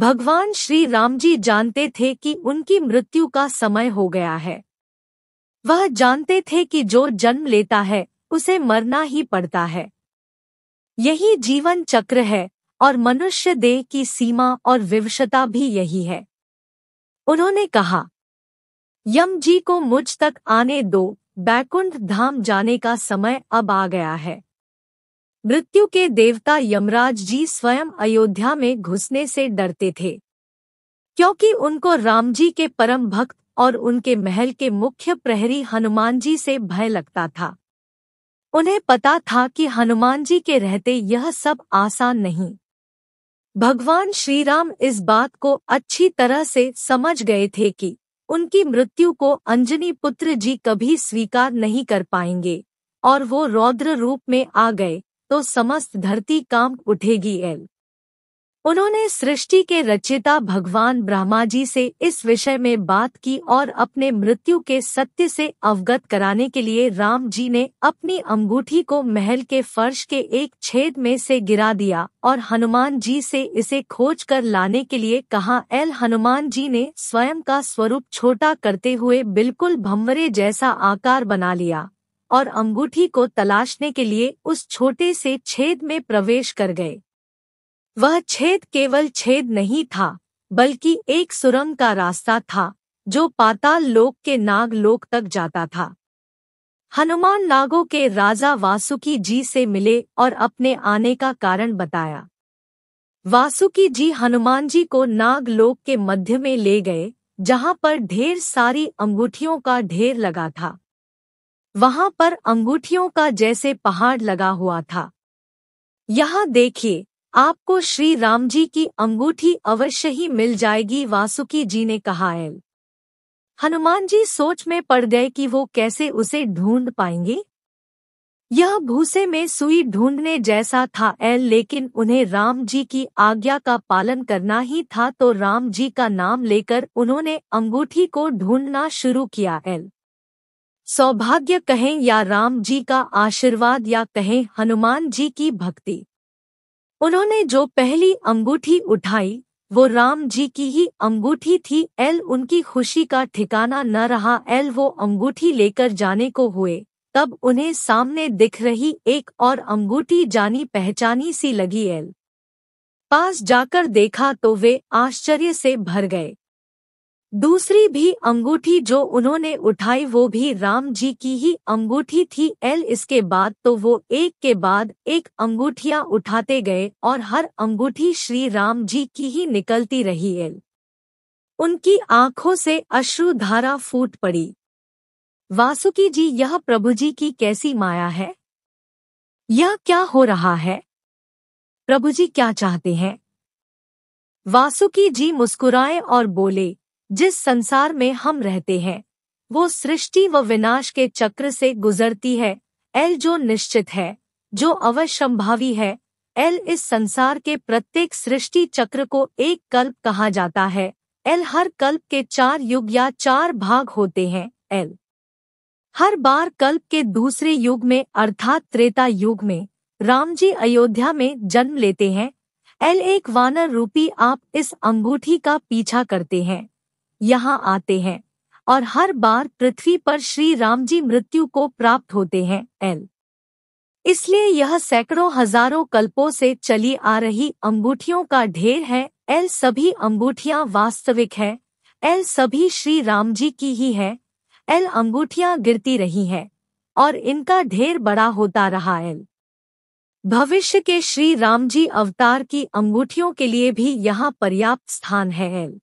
भगवान श्री राम जी जानते थे कि उनकी मृत्यु का समय हो गया है वह जानते थे कि जो जन्म लेता है उसे मरना ही पड़ता है यही जीवन चक्र है और मनुष्य देह की सीमा और विवशता भी यही है उन्होंने कहा यम जी को मुझ तक आने दो बैकुंठ धाम जाने का समय अब आ गया है मृत्यु के देवता यमराज जी स्वयं अयोध्या में घुसने से डरते थे क्योंकि उनको राम जी के परम भक्त और उनके महल के मुख्य प्रहरी हनुमान जी से भय लगता था उन्हें पता था कि हनुमान जी के रहते यह सब आसान नहीं भगवान श्रीराम इस बात को अच्छी तरह से समझ गए थे कि उनकी मृत्यु को अंजनी पुत्र जी कभी स्वीकार नहीं कर पाएंगे और वो रौद्र रूप में आ गए तो समस्त धरती कांप उठेगी एल उन्होंने सृष्टि के रचयिता भगवान ब्रह्मा जी से इस विषय में बात की और अपने मृत्यु के सत्य से अवगत कराने के लिए राम जी ने अपनी अंगूठी को महल के फर्श के एक छेद में से गिरा दिया और हनुमान जी से इसे खोज कर लाने के लिए कहा एल हनुमान जी ने स्वयं का स्वरूप छोटा करते हुए बिल्कुल भंवरे जैसा आकार बना लिया और अंगूठी को तलाशने के लिए उस छोटे से छेद में प्रवेश कर गए वह छेद केवल छेद नहीं था बल्कि एक सुरंग का रास्ता था जो पाताल लोक के नाग लोक तक जाता था हनुमान नागों के राजा वासुकी जी से मिले और अपने आने का कारण बताया वासुकी जी हनुमान जी को नाग लोक के मध्य में ले गए जहां पर ढेर सारी अंगूठियों का ढेर लगा था वहां पर अंगूठियों का जैसे पहाड़ लगा हुआ था यहाँ देखिए आपको श्री राम जी की अंगूठी अवश्य ही मिल जाएगी वासुकी जी ने कहा एल हनुमान जी सोच में पड़ गए कि वो कैसे उसे ढूंढ पाएंगे यह भूसे में सुई ढूंढने जैसा था एल लेकिन उन्हें राम जी की आज्ञा का पालन करना ही था तो राम जी का नाम लेकर उन्होंने अंगूठी को ढूंढना शुरू किया एल सौभाग्य कहें या राम जी का आशीर्वाद या कहें हनुमान जी की भक्ति उन्होंने जो पहली अंगूठी उठाई वो राम जी की ही अंगूठी थी एल उनकी खुशी का ठिकाना न रहा एल वो अंगूठी लेकर जाने को हुए तब उन्हें सामने दिख रही एक और अंगूठी जानी पहचानी सी लगी एल पास जाकर देखा तो वे आश्चर्य से भर गए दूसरी भी अंगूठी जो उन्होंने उठाई वो भी राम जी की ही अंगूठी थी एल इसके बाद तो वो एक के बाद एक अंगूठिया उठाते गए और हर अंगूठी श्री राम जी की ही निकलती रही एल उनकी आंखों से अश्रु धारा फूट पड़ी वासुकी जी यह प्रभु जी की कैसी माया है यह क्या हो रहा है प्रभु जी क्या चाहते हैं वासुकी जी मुस्कुराए और बोले जिस संसार में हम रहते हैं वो सृष्टि व विनाश के चक्र से गुजरती है एल जो निश्चित है जो अवश्यंभावी है एल इस संसार के प्रत्येक सृष्टि चक्र को एक कल्प कहा जाता है एल हर कल्प के चार युग या चार भाग होते हैं एल हर बार कल्प के दूसरे युग में अर्थात त्रेता युग में राम जी अयोध्या में जन्म लेते हैं एल एक वानर रूपी आप इस अंगूठी का पीछा करते हैं यहाँ आते हैं और हर बार पृथ्वी पर श्री राम जी मृत्यु को प्राप्त होते हैं एल इसलिए यह सैकड़ों हजारों कल्पों से चली आ रही अंगूठियों का ढेर है एल सभी अंगूठियां वास्तविक है एल सभी श्री राम जी की ही है एल अंगूठियां गिरती रही हैं और इनका ढेर बड़ा होता रहा एल भविष्य के श्री राम जी अवतार की अंगूठियों के लिए भी यहाँ पर्याप्त स्थान है एल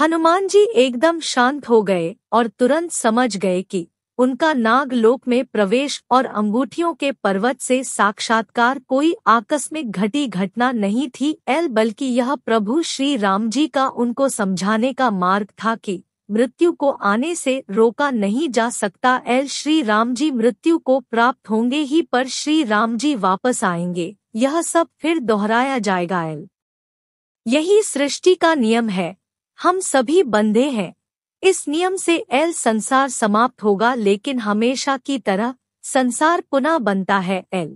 हनुमान जी एकदम शांत हो गए और तुरंत समझ गए कि उनका नागलोक में प्रवेश और अंगूठियों के पर्वत से साक्षात्कार कोई आकस्मिक घटी घटना नहीं थी एल बल्कि यह प्रभु श्री राम जी का उनको समझाने का मार्ग था कि मृत्यु को आने से रोका नहीं जा सकता एल श्री राम जी मृत्यु को प्राप्त होंगे ही पर श्री राम जी वापस आएंगे यह सब फिर दोहराया जाएगा एल यही सृष्टि का नियम है हम सभी बंधे हैं इस नियम से एल संसार समाप्त होगा लेकिन हमेशा की तरह संसार पुनः बनता है एल